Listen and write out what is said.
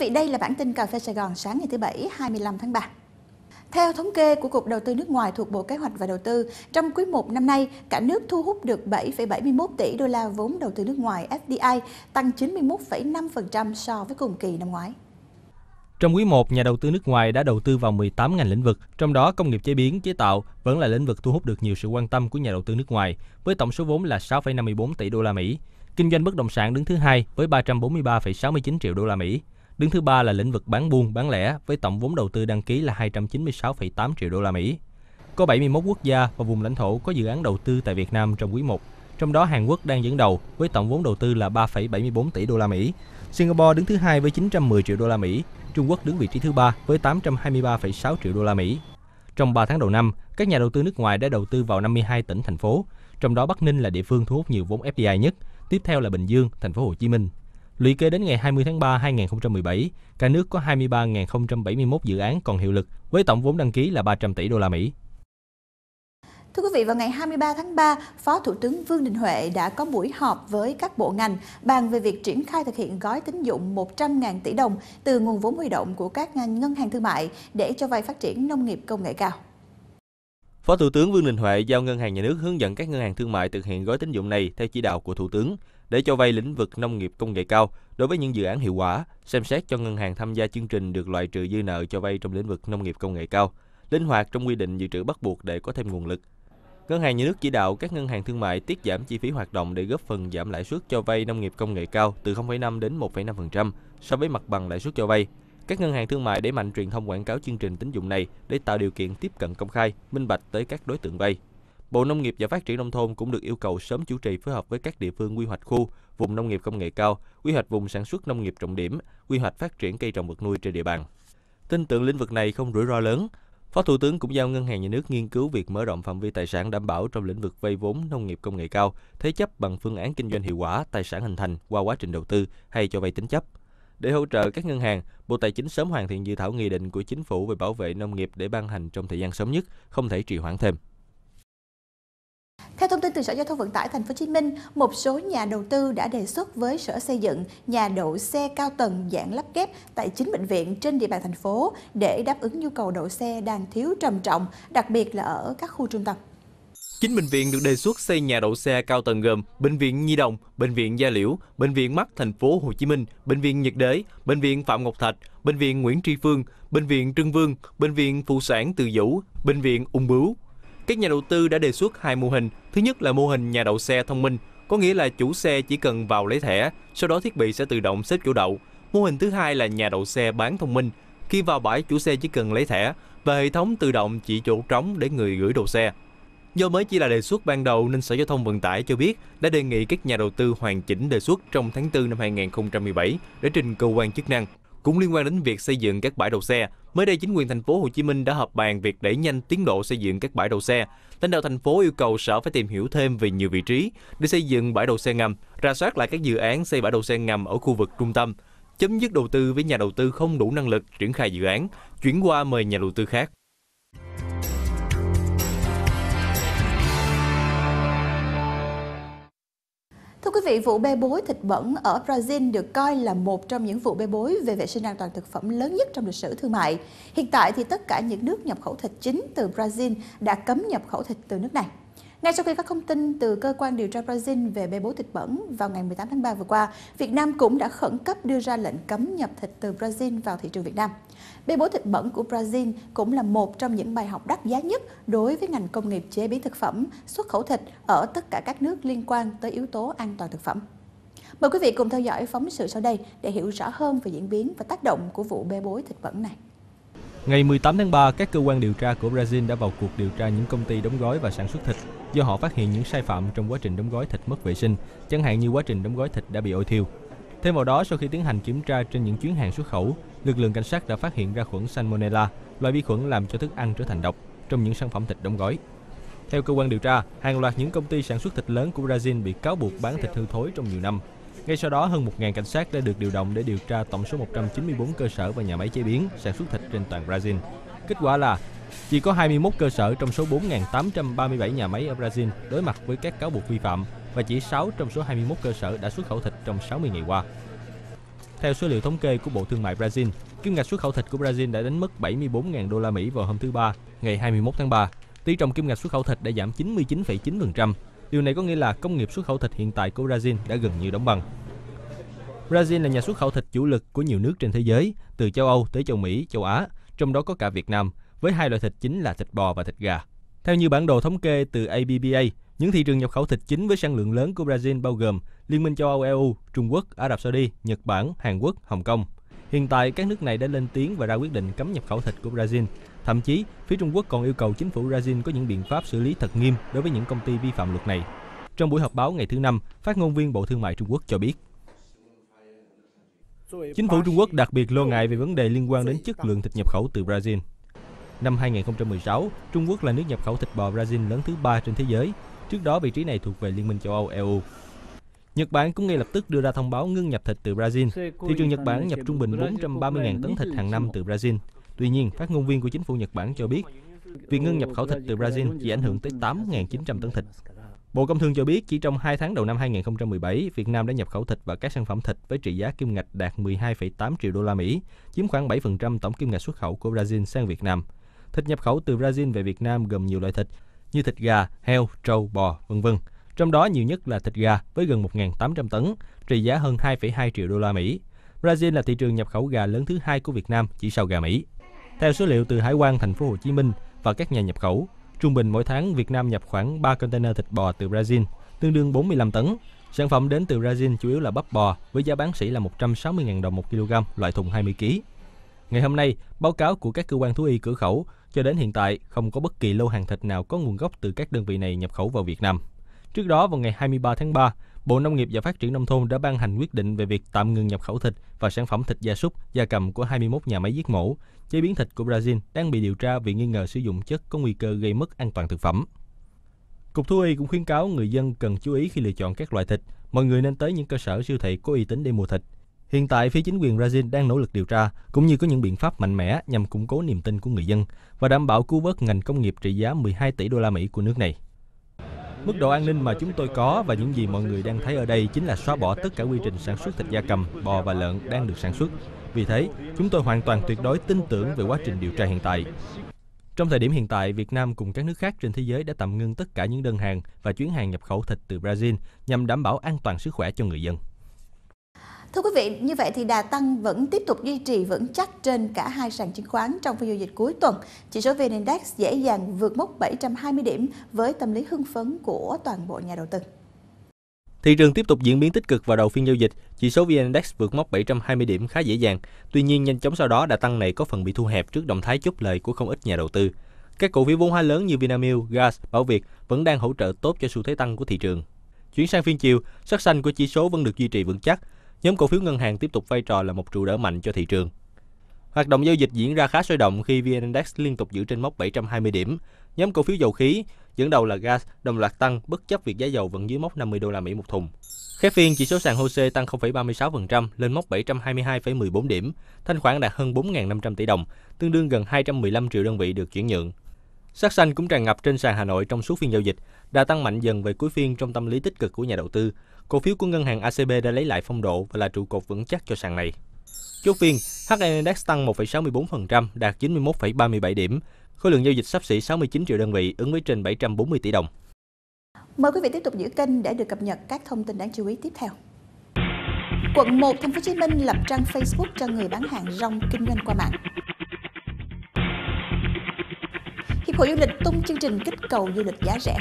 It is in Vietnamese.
vị, đây là bản tin Cà phê Sài Gòn sáng ngày thứ Bảy 25 tháng 3. Theo thống kê của Cục Đầu tư nước ngoài thuộc Bộ Kế hoạch và Đầu tư, trong quý 1 năm nay, cả nước thu hút được 7,71 tỷ đô la vốn đầu tư nước ngoài FDI, tăng 91,5% so với cùng kỳ năm ngoái. Trong quý 1, nhà đầu tư nước ngoài đã đầu tư vào 18 ngành lĩnh vực, trong đó công nghiệp chế biến, chế tạo vẫn là lĩnh vực thu hút được nhiều sự quan tâm của nhà đầu tư nước ngoài, với tổng số vốn là 6,54 tỷ đô la Mỹ. Kinh doanh bất động sản đứng thứ hai với 343,69 triệu đô la Mỹ. Đứng thứ ba là lĩnh vực bán buôn, bán lẻ với tổng vốn đầu tư đăng ký là 296,8 triệu đô la Mỹ. Có 71 quốc gia và vùng lãnh thổ có dự án đầu tư tại Việt Nam trong quý 1, trong đó Hàn Quốc đang dẫn đầu với tổng vốn đầu tư là 3,74 tỷ đô la Mỹ. Singapore đứng thứ hai với 910 triệu đô la Mỹ, Trung Quốc đứng vị trí thứ ba với 823,6 triệu đô la Mỹ. Trong 3 tháng đầu năm, các nhà đầu tư nước ngoài đã đầu tư vào 52 tỉnh thành phố, trong đó Bắc Ninh là địa phương thu hút nhiều vốn FDI nhất, tiếp theo là Bình Dương, thành phố Hồ Chí Minh. Lũy kế đến ngày 20 tháng 3 2017, cả nước có 23.071 dự án còn hiệu lực với tổng vốn đăng ký là 300 tỷ đô la Mỹ. Thưa quý vị, vào ngày 23 tháng 3, Phó Thủ tướng Vương Đình Huệ đã có buổi họp với các bộ ngành bàn về việc triển khai thực hiện gói tín dụng 100.000 tỷ đồng từ nguồn vốn huy động của các ngành ngân hàng thương mại để cho vay phát triển nông nghiệp công nghệ cao. Phó Thủ tướng Vương Đình Huệ giao Ngân hàng Nhà nước hướng dẫn các ngân hàng thương mại thực hiện gói tín dụng này theo chỉ đạo của Thủ tướng, để cho vay lĩnh vực nông nghiệp công nghệ cao đối với những dự án hiệu quả, xem xét cho ngân hàng tham gia chương trình được loại trừ dư nợ cho vay trong lĩnh vực nông nghiệp công nghệ cao, linh hoạt trong quy định dự trữ bắt buộc để có thêm nguồn lực. Ngân hàng nhà nước chỉ đạo các ngân hàng thương mại tiết giảm chi phí hoạt động để góp phần giảm lãi suất cho vay nông nghiệp công nghệ cao từ 0,5 đến 1,5% so với mặt bằng lãi suất cho vay. Các ngân hàng thương mại đẩy mạnh truyền thông quảng cáo chương trình tín dụng này để tạo điều kiện tiếp cận công khai, minh bạch tới các đối tượng vay. Bộ Nông nghiệp và Phát triển Nông thôn cũng được yêu cầu sớm chủ trì phối hợp với các địa phương quy hoạch khu, vùng nông nghiệp công nghệ cao, quy hoạch vùng sản xuất nông nghiệp trọng điểm, quy hoạch phát triển cây trồng vật nuôi trên địa bàn. Tin tưởng lĩnh vực này không rủi ro lớn. Phó Thủ tướng cũng giao Ngân hàng Nhà nước nghiên cứu việc mở rộng phạm vi tài sản đảm bảo trong lĩnh vực vay vốn nông nghiệp công nghệ cao, thế chấp bằng phương án kinh doanh hiệu quả, tài sản hình thành qua quá trình đầu tư hay cho vay tín chấp. Để hỗ trợ các ngân hàng, Bộ Tài chính sớm hoàn thiện dự thảo nghị định của chính phủ về bảo vệ nông nghiệp để ban hành trong thời gian sớm nhất, không thể trì hoãn thêm thông tin từ Sở Giao thông Vận tải Thành phố Hồ Chí Minh, một số nhà đầu tư đã đề xuất với Sở Xây dựng nhà đậu xe cao tầng dạng lắp ghép tại chính bệnh viện trên địa bàn thành phố để đáp ứng nhu cầu đậu xe đang thiếu trầm trọng, đặc biệt là ở các khu trung tâm. Chín bệnh viện được đề xuất xây nhà đậu xe cao tầng gồm Bệnh viện Nhi Đồng, Bệnh viện Gia Liễu, Bệnh viện Mắt Thành phố Hồ Chí Minh, Bệnh viện Nhật Đới, Bệnh viện Phạm Ngọc Thạch, Bệnh viện Nguyễn Tri Phương, Bệnh viện Trưng Vương, Bệnh viện Phụ sản Từ Dũ, Bệnh viện Ung Bướu, các nhà đầu tư đã đề xuất hai mô hình. Thứ nhất là mô hình nhà đậu xe thông minh, có nghĩa là chủ xe chỉ cần vào lấy thẻ, sau đó thiết bị sẽ tự động xếp chỗ đậu. Mô hình thứ hai là nhà đậu xe bán thông minh. Khi vào bãi, chủ xe chỉ cần lấy thẻ và hệ thống tự động chỉ chỗ trống để người gửi đồ xe. Do mới chỉ là đề xuất ban đầu nên Sở Giao thông Vận tải cho biết đã đề nghị các nhà đầu tư hoàn chỉnh đề xuất trong tháng 4 năm 2017 để trình cơ quan chức năng. Cũng liên quan đến việc xây dựng các bãi đậu xe, mới đây chính quyền thành phố Hồ Chí Minh đã họp bàn việc đẩy nhanh tiến độ xây dựng các bãi đậu xe. Lãnh đạo thành phố yêu cầu sở phải tìm hiểu thêm về nhiều vị trí để xây dựng bãi đậu xe ngầm, ra soát lại các dự án xây bãi đậu xe ngầm ở khu vực trung tâm, chấm dứt đầu tư với nhà đầu tư không đủ năng lực triển khai dự án, chuyển qua mời nhà đầu tư khác. vị, vụ bê bối thịt bẩn ở Brazil được coi là một trong những vụ bê bối về vệ sinh an toàn thực phẩm lớn nhất trong lịch sử thương mại. Hiện tại thì tất cả những nước nhập khẩu thịt chính từ Brazil đã cấm nhập khẩu thịt từ nước này. Ngay sau khi các thông tin từ cơ quan điều tra Brazil về bê bối thịt bẩn vào ngày 18 tháng 3 vừa qua, Việt Nam cũng đã khẩn cấp đưa ra lệnh cấm nhập thịt từ Brazil vào thị trường Việt Nam. Bê bối thịt bẩn của Brazil cũng là một trong những bài học đắt giá nhất đối với ngành công nghiệp chế biến thực phẩm, xuất khẩu thịt ở tất cả các nước liên quan tới yếu tố an toàn thực phẩm. Mời quý vị cùng theo dõi phóng sự sau đây để hiểu rõ hơn về diễn biến và tác động của vụ bê bối thịt bẩn này. Ngày 18 tháng 3, các cơ quan điều tra của Brazil đã vào cuộc điều tra những công ty đóng gói và sản xuất thịt do họ phát hiện những sai phạm trong quá trình đóng gói thịt mất vệ sinh, chẳng hạn như quá trình đóng gói thịt đã bị ôi thiêu. Thêm vào đó, sau khi tiến hành kiểm tra trên những chuyến hàng xuất khẩu, lực lượng cảnh sát đã phát hiện ra khuẩn Salmonella, loại vi khuẩn làm cho thức ăn trở thành độc trong những sản phẩm thịt đóng gói. Theo cơ quan điều tra, hàng loạt những công ty sản xuất thịt lớn của Brazil bị cáo buộc bán thịt hư thối trong nhiều năm, ngay sau đó, hơn 1.000 cảnh sát đã được điều động để điều tra tổng số 194 cơ sở và nhà máy chế biến sản xuất thịt trên toàn Brazil. Kết quả là chỉ có 21 cơ sở trong số 4.837 nhà máy ở Brazil đối mặt với các cáo buộc vi phạm và chỉ 6 trong số 21 cơ sở đã xuất khẩu thịt trong 60 ngày qua. Theo số liệu thống kê của Bộ Thương mại Brazil, kim ngạch xuất khẩu thịt của Brazil đã đánh mất 74.000 đô la Mỹ vào hôm thứ Ba, ngày 21 tháng 3. Tỷ trọng kim ngạch xuất khẩu thịt đã giảm 99,9%, Điều này có nghĩa là công nghiệp xuất khẩu thịt hiện tại của Brazil đã gần như đóng băng. Brazil là nhà xuất khẩu thịt chủ lực của nhiều nước trên thế giới, từ châu Âu tới châu Mỹ, châu Á, trong đó có cả Việt Nam, với hai loại thịt chính là thịt bò và thịt gà. Theo như bản đồ thống kê từ ABBA, những thị trường nhập khẩu thịt chính với sản lượng lớn của Brazil bao gồm Liên minh châu Âu EU, Trung Quốc, Ả Rập Saudi, Nhật Bản, Hàn Quốc, Hồng Kông. Hiện tại, các nước này đã lên tiếng và ra quyết định cấm nhập khẩu thịt của Brazil Thậm chí, phía Trung Quốc còn yêu cầu chính phủ Brazil có những biện pháp xử lý thật nghiêm đối với những công ty vi phạm luật này. Trong buổi họp báo ngày thứ năm, phát ngôn viên Bộ Thương mại Trung Quốc cho biết. Chính phủ Trung Quốc đặc biệt lo ngại về vấn đề liên quan đến chất lượng thịt nhập khẩu từ Brazil. Năm 2016, Trung Quốc là nước nhập khẩu thịt bò Brazil lớn thứ ba trên thế giới. Trước đó, vị trí này thuộc về Liên minh châu Âu EU. Nhật Bản cũng ngay lập tức đưa ra thông báo ngưng nhập thịt từ Brazil. Thị trường Nhật Bản nhập trung bình 430.000 tấn thịt hàng năm từ Brazil, Tuy nhiên, phát ngôn viên của chính phủ Nhật Bản cho biết, việc ngưng nhập khẩu thịt từ Brazil chỉ ảnh hưởng tới 8.900 tấn thịt. Bộ Công Thương cho biết chỉ trong 2 tháng đầu năm 2017, Việt Nam đã nhập khẩu thịt và các sản phẩm thịt với trị giá kim ngạch đạt 12,8 triệu đô la Mỹ, chiếm khoảng 7% tổng kim ngạch xuất khẩu của Brazil sang Việt Nam. Thịt nhập khẩu từ Brazil về Việt Nam gồm nhiều loại thịt như thịt gà, heo, trâu, bò, vân vân. Trong đó nhiều nhất là thịt gà với gần 1.800 tấn, trị giá hơn 2,2 triệu đô la Mỹ. Brazil là thị trường nhập khẩu gà lớn thứ hai của Việt Nam chỉ sau gà Mỹ. Theo số liệu từ Hải quan thành phố Hồ Chí Minh và các nhà nhập khẩu, trung bình mỗi tháng Việt Nam nhập khoảng 3 container thịt bò từ Brazil, tương đương 45 tấn. Sản phẩm đến từ Brazil chủ yếu là bắp bò với giá bán sỉ là 160.000 đồng 1 kg loại thùng 20 kg. Ngày hôm nay, báo cáo của các cơ quan thú y cửa khẩu cho đến hiện tại không có bất kỳ lô hàng thịt nào có nguồn gốc từ các đơn vị này nhập khẩu vào Việt Nam. Trước đó vào ngày 23 tháng 3, Bộ Nông nghiệp và Phát triển Nông thôn đã ban hành quyết định về việc tạm ngừng nhập khẩu thịt và sản phẩm thịt gia súc, gia cầm của 21 nhà máy giết mổ. Chế biến thịt của Brazil đang bị điều tra vì nghi ngờ sử dụng chất có nguy cơ gây mất an toàn thực phẩm. Cục Thú y cũng khuyến cáo người dân cần chú ý khi lựa chọn các loại thịt. Mọi người nên tới những cơ sở siêu thị có uy tín để mua thịt. Hiện tại, phía chính quyền Brazil đang nỗ lực điều tra, cũng như có những biện pháp mạnh mẽ nhằm củng cố niềm tin của người dân và đảm bảo cứu vớt ngành công nghiệp trị giá 12 tỷ đô la Mỹ của nước này. Mức độ an ninh mà chúng tôi có và những gì mọi người đang thấy ở đây chính là xóa bỏ tất cả quy trình sản xuất thịt da cầm, bò và lợn đang được sản xuất. Vì thế, chúng tôi hoàn toàn tuyệt đối tin tưởng về quá trình điều tra hiện tại. Trong thời điểm hiện tại, Việt Nam cùng các nước khác trên thế giới đã tạm ngưng tất cả những đơn hàng và chuyến hàng nhập khẩu thịt từ Brazil nhằm đảm bảo an toàn sức khỏe cho người dân. Thưa quý vị, như vậy thì đà tăng vẫn tiếp tục duy trì vững chắc trên cả hai sàn chứng khoán trong phiên giao dịch cuối tuần. Chỉ số VN Index dễ dàng vượt mốc 720 điểm với tâm lý hưng phấn của toàn bộ nhà đầu tư. Thị trường tiếp tục diễn biến tích cực vào đầu phiên giao dịch, chỉ số VN Index vượt mốc 720 điểm khá dễ dàng. Tuy nhiên, nhanh chóng sau đó đà tăng này có phần bị thu hẹp trước động thái chốt lời của không ít nhà đầu tư. Các cổ phiếu vốn hóa lớn như Vinamilk, Gas, Bảo Việt vẫn đang hỗ trợ tốt cho xu thế tăng của thị trường. Chuyển sang phiên chiều, sắc xanh của chỉ số vẫn được duy trì vững chắc nhóm cổ phiếu ngân hàng tiếp tục vai trò là một trụ đỡ mạnh cho thị trường. Hoạt động giao dịch diễn ra khá sôi động khi VN Index liên tục giữ trên mốc 720 điểm. Nhóm cổ phiếu dầu khí dẫn đầu là gas đồng loạt tăng bất chấp việc giá dầu vẫn dưới mốc 50 đô la Mỹ một thùng. Khép phiên, chỉ số sàn HOSE tăng 0,36% lên mốc 722,14 điểm, thanh khoản đạt hơn 4.500 tỷ đồng, tương đương gần 215 triệu đơn vị được chuyển nhượng. Sắc xanh cũng tràn ngập trên sàn Hà Nội trong suốt phiên giao dịch, đã tăng mạnh dần về cuối phiên trong tâm lý tích cực của nhà đầu tư, cổ phiếu của ngân hàng ACB đã lấy lại phong độ và là trụ cột vững chắc cho sàn này. Chốt phiên, HN Index tăng 1,64%, đạt 91,37 điểm. Khối lượng giao dịch sắp xỉ 69 triệu đơn vị, ứng với trên 740 tỷ đồng. Mời quý vị tiếp tục giữ kênh để được cập nhật các thông tin đáng chú ý tiếp theo. Quận 1 Thành phố Hồ Chí Minh lập trang Facebook cho người bán hàng rong kinh doanh qua mạng. Hiệp hội du lịch tung chương trình kích cầu du lịch giá rẻ.